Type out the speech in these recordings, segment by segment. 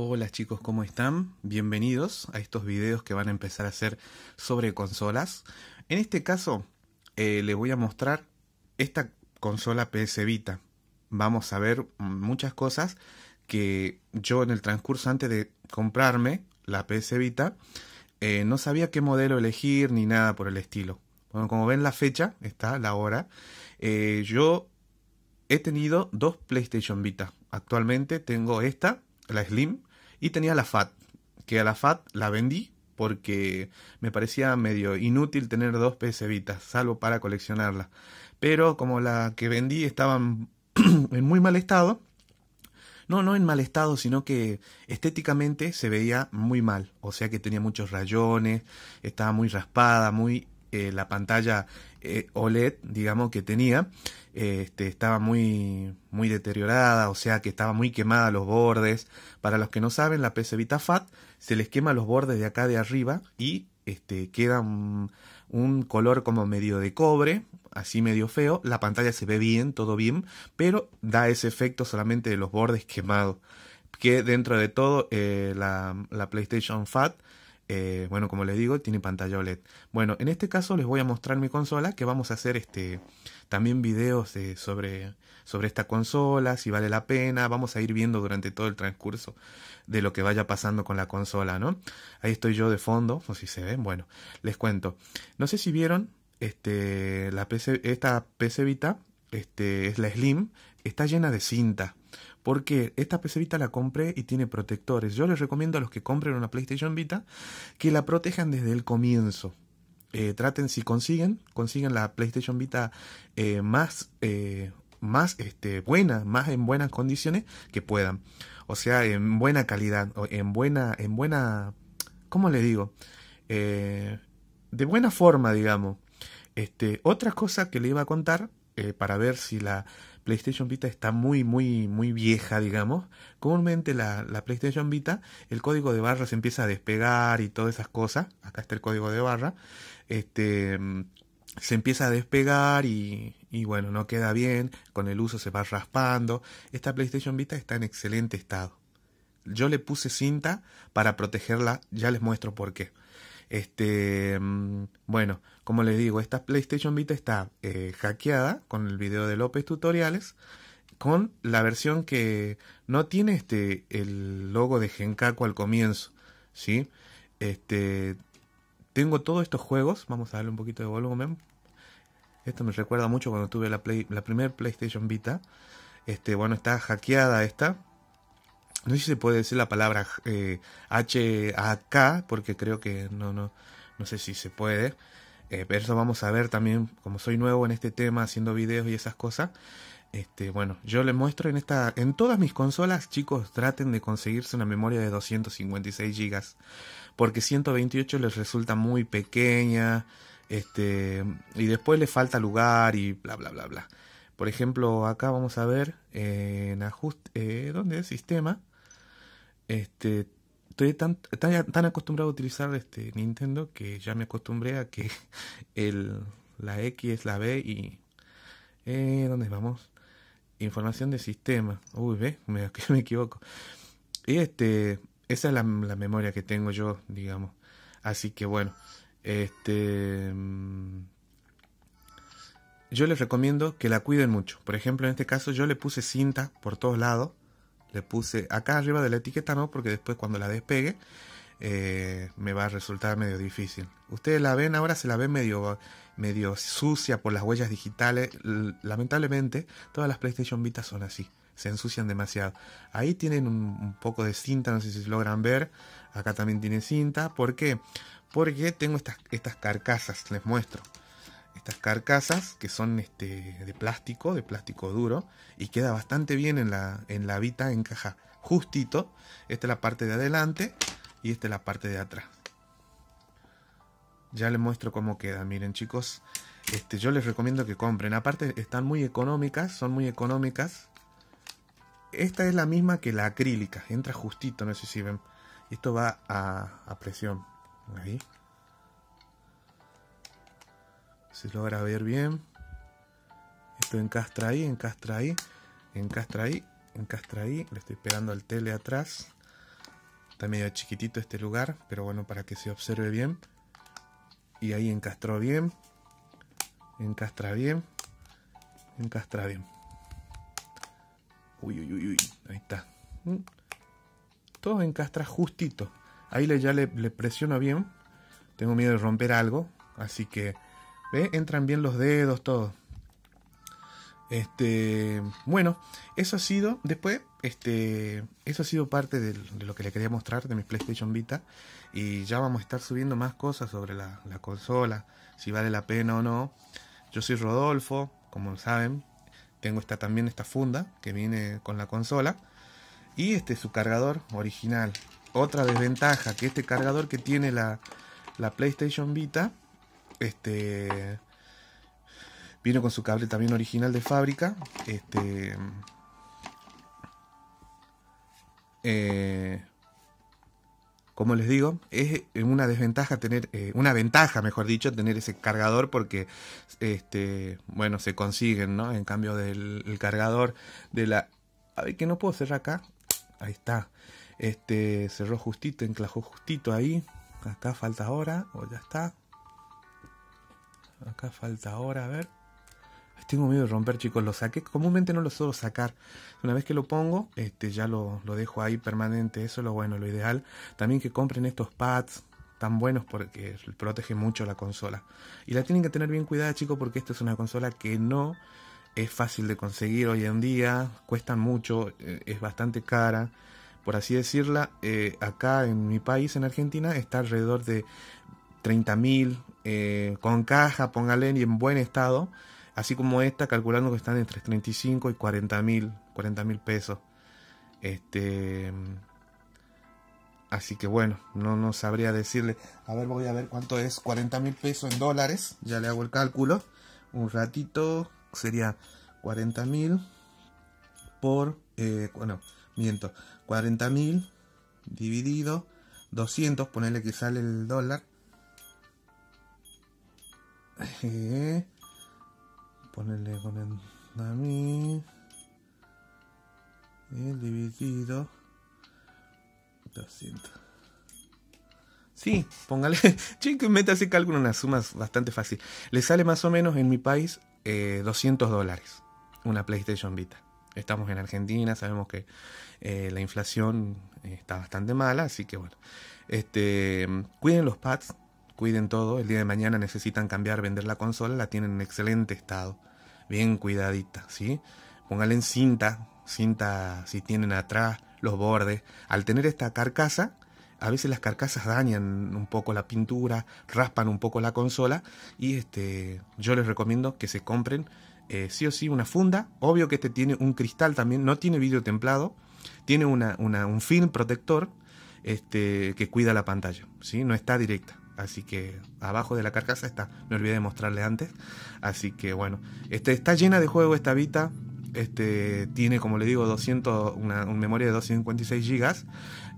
Hola chicos, ¿cómo están? Bienvenidos a estos videos que van a empezar a hacer sobre consolas. En este caso, eh, les voy a mostrar esta consola PS Vita. Vamos a ver muchas cosas que yo en el transcurso antes de comprarme la PS Vita, eh, no sabía qué modelo elegir ni nada por el estilo. Bueno, como ven la fecha, está la hora. Eh, yo he tenido dos PlayStation Vita. Actualmente tengo esta, la Slim, y tenía la FAT, que a la FAT la vendí porque me parecía medio inútil tener dos PS salvo para coleccionarla. Pero como la que vendí estaba en muy mal estado, no, no en mal estado, sino que estéticamente se veía muy mal. O sea que tenía muchos rayones, estaba muy raspada, muy eh, la pantalla eh, OLED, digamos, que tenía, eh, este, estaba muy, muy deteriorada, o sea que estaba muy quemada los bordes. Para los que no saben, la PC Vita Fat se les quema los bordes de acá de arriba y este, queda un, color como medio de cobre, así medio feo. La pantalla se ve bien, todo bien, pero da ese efecto solamente de los bordes quemados. Que dentro de todo, la PlayStation Fat eh, bueno, como les digo, tiene pantalla OLED. Bueno, en este caso les voy a mostrar mi consola, que vamos a hacer este, también videos eh, sobre, sobre esta consola, si vale la pena, vamos a ir viendo durante todo el transcurso de lo que vaya pasando con la consola, ¿no? Ahí estoy yo de fondo, o si se ven, bueno, les cuento. No sé si vieron este, la PC, esta PC Vita, este, es la Slim, está llena de cinta. Porque esta PC Vita la compré y tiene protectores. Yo les recomiendo a los que compren una PlayStation Vita que la protejan desde el comienzo. Eh, traten, si consiguen, consigan la PlayStation Vita eh, más, eh, más este, buena, más en buenas condiciones que puedan. O sea, en buena calidad, en buena, en buena, ¿cómo le digo? de buena forma, digamos. Este, otra cosa que le iba a contar eh, para ver si la PlayStation Vita está muy, muy, muy vieja, digamos. Comúnmente la, PlayStation Vita, el código de barra se empieza a despegar y todas esas cosas. Acá está el código de barra. Este mm, se empieza a despegar y, y bueno, no queda bien. Con el uso se va raspando. Esta PlayStation Vita está en excelente estado. Yo le puse cinta para protegerla, ya les muestro por qué. Este, mm, bueno, como les digo, esta PlayStation Vita está eh, hackeada con el video de López Tutoriales, con la versión que no tiene este, el logo de Genkaku al comienzo, ¿sí? Este, tengo todos estos juegos, vamos a darle un poquito de volumen. Esto me recuerda mucho cuando tuve la, primera PlayStation Vita. Este, bueno, está hackeada esta, no sé si se puede decir la palabra eh, HAK, porque creo que no, no, no sé si se puede. Eh, pero eso vamos a ver también, como soy nuevo en este tema, haciendo videos y esas cosas. Este, bueno, yo les muestro en esta, en todas mis consolas, chicos, traten de conseguirse una memoria de 256 GB, porque 128 les resulta muy pequeña, este, y después les falta lugar y bla, bla, bla, bla. Por ejemplo, acá vamos a ver eh, en ajuste, eh, ¿dónde es? Sistema. Este, estoy tan, tan, acostumbrado a utilizar este Nintendo que ya me acostumbré a que el, la X es la B y... Eh, ¿Dónde vamos? Información de sistema. Uy, ve, me, equivoco. Y este, esa es la, la memoria que tengo yo, digamos. Así que bueno, este mm, yo les recomiendo que la cuiden mucho. Por ejemplo, en este caso yo le puse cinta por todos lados. Le puse acá arriba de la etiqueta, no, porque después cuando la despegue eh, me va a resultar medio difícil. Ustedes la ven ahora, se la ven medio, medio sucia por las huellas digitales. lamentablemente, todas las PlayStation Vita son así. Se ensucian demasiado. Ahí tienen un, poco de cinta, no sé si logran ver. Acá también tiene cinta. ¿Por qué? Porque tengo estas, estas carcasas, les muestro carcasas que son este, de plástico, de plástico duro, y queda bastante bien en la, en la vita, encaja justito. Esta es la parte de adelante y esta es la parte de atrás. Ya les muestro cómo queda, miren chicos. Este, yo les recomiendo que compren. Aparte están muy económicas, son muy económicas. Esta es la misma que la acrílica, entra justito, no sé si ven. Esto va a, a presión. Ahí se logra ver bien. Esto encastra ahí, encastra ahí, encastra ahí, encastra ahí. Le estoy pegando al tele atrás. Está medio chiquitito este lugar, pero bueno, para que se observe bien. Y ahí encastró bien. Encastra bien. Encastra bien. Uy, uy, uy, uy. Ahí está. Mm. Todo encastra justito. Ahí ya le, le presiono bien. Tengo miedo de romper algo. Así que ¿Ve? Entran bien los dedos, todo. Este, bueno, eso ha sido, después, este, eso ha sido parte de, lo que le quería mostrar de mi PlayStation Vita. Y ya vamos a estar subiendo más cosas sobre la, consola, si vale la pena o no. Yo soy Rodolfo, como saben, tengo esta, también esta funda que viene con la consola. Y este es su cargador original. Otra desventaja que este cargador que tiene la, la PlayStation Vita este vino con su cable también original de fábrica. Este eh, como les digo, es una desventaja tener, eh, una ventaja, mejor dicho, tener ese cargador porque, este, bueno, se consiguen, ¿no? En cambio del cargador de la... A ver, que no puedo cerrar acá. Ahí está. Este, cerró justito, enclajó justito ahí. Acá falta ahora, o ya está. Acá falta ahora, a ver. Tengo miedo de romper, chicos. Lo saqué. Comúnmente no lo suelo sacar. Una vez que lo pongo, este, ya lo, dejo ahí permanente. Eso es lo bueno, lo ideal. También que compren estos pads tan buenos porque protege mucho la consola. Y la tienen que tener bien cuidada, chicos, porque esta es una consola que no es fácil de conseguir hoy en día. Cuesta mucho, eh, es bastante cara. Por así decirla, eh, acá en mi país, en Argentina, está alrededor de 30.000 eh, con caja, póngale, y en buen estado, así como esta, calculando que están entre 35 y 40 mil, 40 pesos. Este, así que bueno, no, nos sabría decirle, a ver, voy a ver cuánto es 40 mil pesos en dólares, ya le hago el cálculo, un ratito, sería 40 mil por, eh, bueno, miento, 40 mil dividido 200, ponerle que sale el dólar, ponerle con el dividido. 200. Sí, póngale. Chico, meta ese cálculo una suma bastante fácil. Le sale más o menos en mi país 200 eh, dólares una PlayStation Vita. Estamos en Argentina, sabemos que eh, la inflación eh, está bastante mala, así que bueno. Este, cuiden los pads, cuiden todo, el día de mañana necesitan cambiar, vender la consola, la tienen en excelente estado, bien cuidadita, ¿sí? Pónganle en cinta, cinta si tienen atrás, los bordes. Al tener esta carcasa, a veces las carcasas dañan un poco la pintura, raspan un poco la consola y este, yo les recomiendo que se compren eh, sí o sí una funda. Obvio que este tiene un cristal también, no tiene vidrio templado, tiene un film protector este, que cuida la pantalla, ¿sí? no está directa. Así que abajo de la carcasa está. No olvidé de mostrarle antes. Así que bueno. Este, está llena de juego esta Vita. Este, tiene, como le digo, 200, una, memoria de 256 GB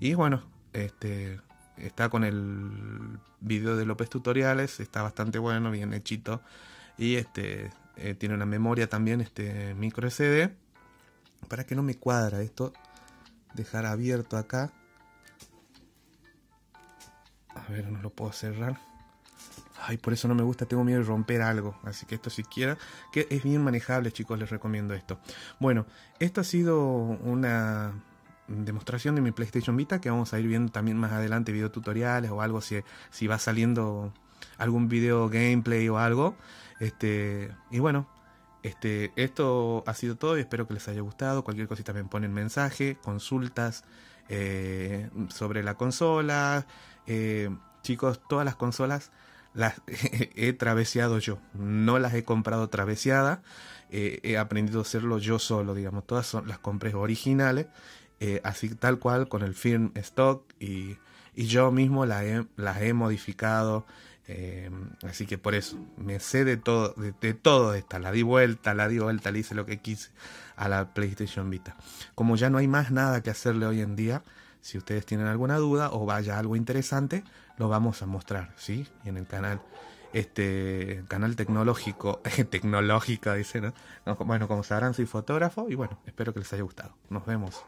Y bueno, este, está con el video de López Tutoriales. Está bastante bueno, bien hechito. Y este, eh, tiene una memoria también este, micro SD. Para que no me cuadra esto. Dejar abierto acá a ver, no lo puedo cerrar. Ay, por eso no me gusta, tengo miedo de romper algo. Así que esto siquiera, que es bien manejable, chicos, les recomiendo esto. Bueno, esto ha sido una demostración de mi PlayStation Vita que vamos a ir viendo también más adelante video tutoriales o algo si, si va saliendo algún video gameplay o algo. Este, y bueno, este, esto ha sido todo y espero que les haya gustado. Cualquier cosita me ponen mensaje, consultas, eh, sobre la consola. Eh, chicos, todas las consolas las he traveseado yo, no las he comprado traveseadas, eh, he aprendido a hacerlo yo solo, digamos, todas son, las compré originales, así tal cual con el firm stock y, y yo mismo las las he modificado, eh, así que por eso, me sé de todo, de, todo esta. La di vuelta, la di vuelta, le hice lo que quise a la PlayStation Vita. Como ya no hay más nada que hacerle hoy en día, si ustedes tienen alguna duda o vaya algo interesante, lo vamos a mostrar, ¿sí? en el canal, este canal tecnológico, tecnológica, dice, ¿no? Bueno, como sabrán, soy fotógrafo y bueno, espero que les haya gustado. Nos vemos.